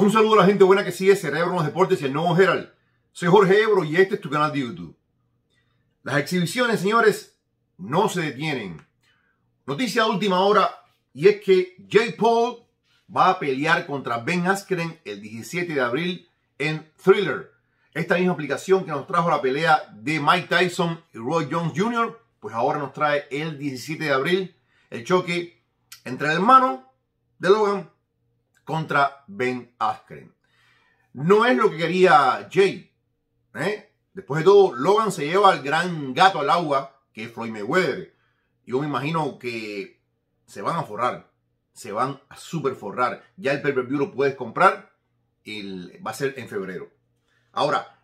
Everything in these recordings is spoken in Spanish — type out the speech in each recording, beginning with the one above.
Un saludo a la gente buena que sigue Cerebro en los Deportes y el Nuevo Gerald. Soy Jorge Ebro y este es tu canal de YouTube. Las exhibiciones, señores, no se detienen. Noticia última hora y es que Jay Paul va a pelear contra Ben Askren el 17 de abril en Thriller. Esta misma aplicación que nos trajo la pelea de Mike Tyson y Roy Jones Jr., pues ahora nos trae el 17 de abril el choque entre el hermano de Logan contra Ben Askren. No es lo que quería Jay. ¿eh? Después de todo, Logan se lleva al gran gato al agua que es Floyd Mayweather. Yo me imagino que se van a forrar. Se van a super forrar. Ya el Purple lo puedes comprar. va a ser en febrero. Ahora,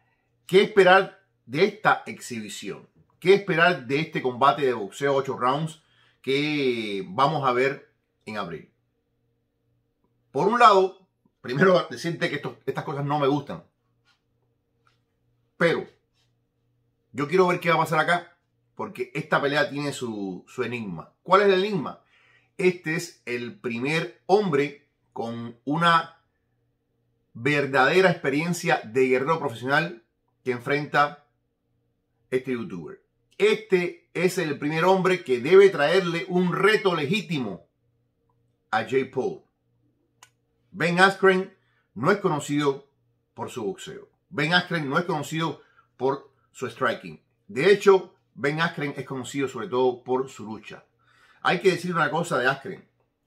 ¿qué esperar de esta exhibición? ¿Qué esperar de este combate de boxeo 8 rounds que vamos a ver en abril? Por un lado, primero decirte que estas cosas no me gustan. Pero yo quiero ver qué va a pasar acá, porque esta pelea tiene su, enigma. ¿Cuál es el enigma? Este es el primer hombre con una verdadera experiencia de guerrero profesional que enfrenta este youtuber. Este es el primer hombre que debe traerle un reto legítimo a j Paul. Ben Askren no es conocido por su boxeo. Ben Askren no es conocido por su striking. De hecho, Ben Askren es conocido sobre todo por su lucha. Hay que decir una cosa de Askren.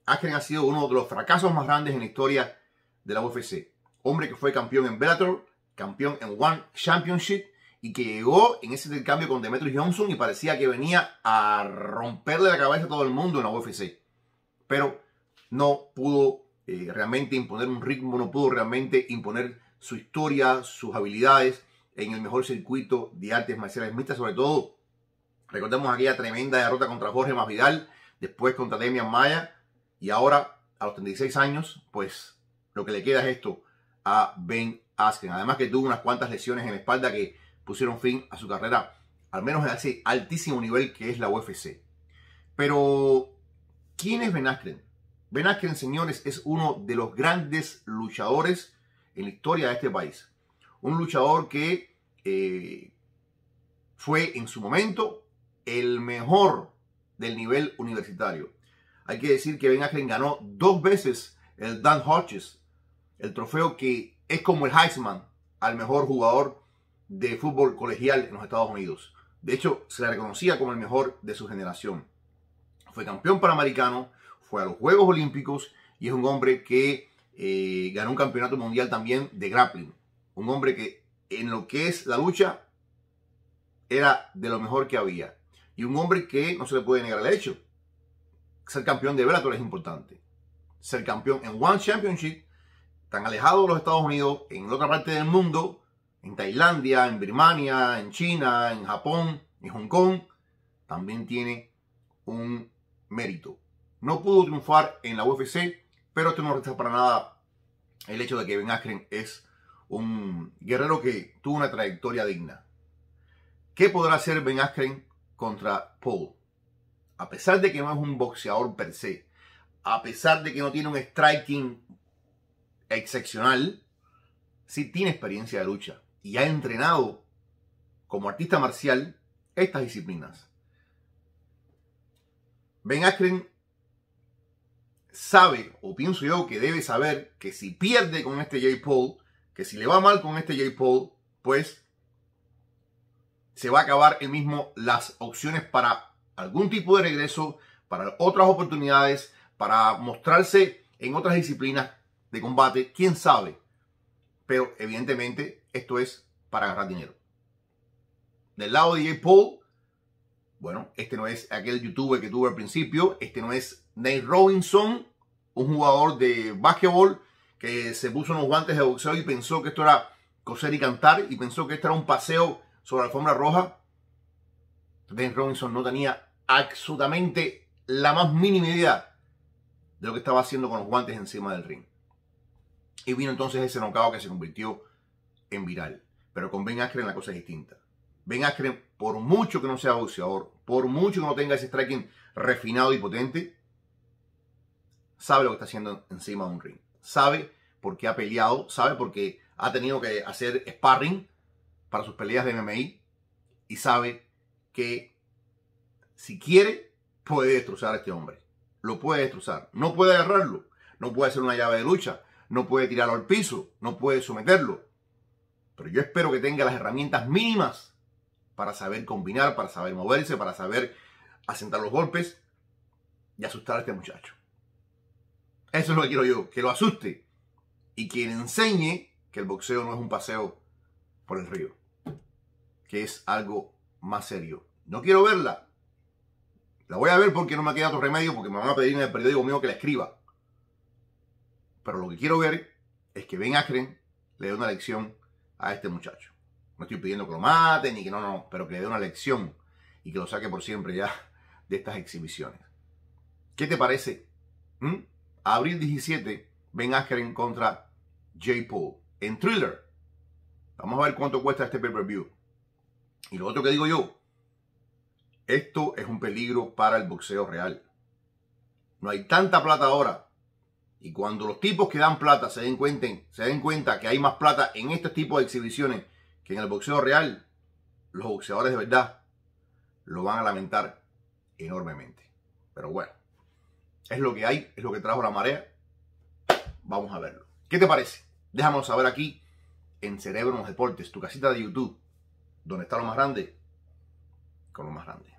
Askren ha sido uno de los fracasos más grandes en la historia de la UFC. Hombre que fue campeón en Bellator, campeón en One Championship y que llegó en ese intercambio con Demetrius Johnson y parecía que venía a romperle la cabeza a todo el mundo en la UFC. Pero no pudo eh, realmente imponer un ritmo, no pudo realmente imponer su historia, sus habilidades en el mejor circuito de artes marciales mixtas, sobre todo. Recordemos aquella tremenda derrota contra Jorge Masvidal, después contra Demian Maya, y ahora, a los 36 años, pues lo que le queda es esto a Ben Askren Además que tuvo unas cuantas lesiones en la espalda que pusieron fin a su carrera, al menos en ese altísimo nivel que es la UFC. Pero, ¿quién es Ben Askren? Ben Akren, señores, es uno de los grandes luchadores en la historia de este país. Un luchador que eh, fue en su momento el mejor del nivel universitario. Hay que decir que Ben Akren ganó dos veces el Dan Hodges, el trofeo que es como el Heisman al mejor jugador de fútbol colegial en los Estados Unidos. De hecho, se le reconocía como el mejor de su generación. Fue campeón panamericano, fue a los Juegos Olímpicos y es un hombre que eh, ganó un campeonato mundial también de grappling. Un hombre que en lo que es la lucha era de lo mejor que había. Y un hombre que no se le puede negar el hecho. Ser campeón de Bellator es importante. Ser campeón en One Championship, tan alejado de los Estados Unidos, en otra parte del mundo, en Tailandia, en Birmania, en China, en Japón, en Hong Kong, también tiene un mérito. No pudo triunfar en la UFC, pero esto no resta para nada el hecho de que Ben Askren es un guerrero que tuvo una trayectoria digna. ¿Qué podrá hacer Ben Askren contra Paul? A pesar de que no es un boxeador per se, a pesar de que no tiene un striking excepcional, sí tiene experiencia de lucha y ha entrenado como artista marcial estas disciplinas. Ben Askren sabe, o pienso yo que debe saber, que si pierde con este J. Paul, que si le va mal con este J. Paul, pues se va a acabar el mismo las opciones para algún tipo de regreso, para otras oportunidades, para mostrarse en otras disciplinas de combate, quién sabe. Pero evidentemente esto es para agarrar dinero. Del lado de J. Paul, bueno, este no es aquel youtuber que tuvo al principio, este no es Nate Robinson, un jugador de básquetbol que se puso unos guantes de boxeo y pensó que esto era coser y cantar y pensó que esto era un paseo sobre la alfombra roja. Nate Robinson no tenía absolutamente la más mínima idea de lo que estaba haciendo con los guantes encima del ring. Y vino entonces ese knockout que se convirtió en viral. Pero con Ben Askren la cosa es distinta. Ben Askren, por mucho que no sea boxeador, por mucho que no tenga ese striking refinado y potente, sabe lo que está haciendo encima de un ring, sabe por qué ha peleado, sabe por qué ha tenido que hacer sparring para sus peleas de MMI y sabe que si quiere puede destrozar a este hombre, lo puede destrozar, no puede agarrarlo, no puede hacer una llave de lucha, no puede tirarlo al piso, no puede someterlo. Pero yo espero que tenga las herramientas mínimas para saber combinar, para saber moverse, para saber asentar los golpes y asustar a este muchacho. Eso es lo que quiero yo, que lo asuste y que le enseñe que el boxeo no es un paseo por el río, que es algo más serio. No quiero verla. La voy a ver porque no me queda otro remedio, porque me van a pedir en el periódico mío que la escriba. Pero lo que quiero ver es que Ben Akren le dé una lección a este muchacho. No estoy pidiendo que lo maten ni que no, no, pero que le dé una lección y que lo saque por siempre ya de estas exhibiciones. ¿Qué te parece? ¿Mm? Abril 17, Ben en contra J. Paul en Thriller. Vamos a ver cuánto cuesta este pay-per-view. Y lo otro que digo yo, esto es un peligro para el boxeo real. No hay tanta plata ahora. Y cuando los tipos que dan plata se den, se den cuenta que hay más plata en este tipo de exhibiciones que en el boxeo real, los boxeadores de verdad lo van a lamentar enormemente. Pero bueno. Es lo que hay, es lo que trajo la marea. Vamos a verlo. ¿Qué te parece? Déjamelo saber aquí en Cerebro Deportes, tu casita de YouTube, donde está lo más grande, con lo más grande.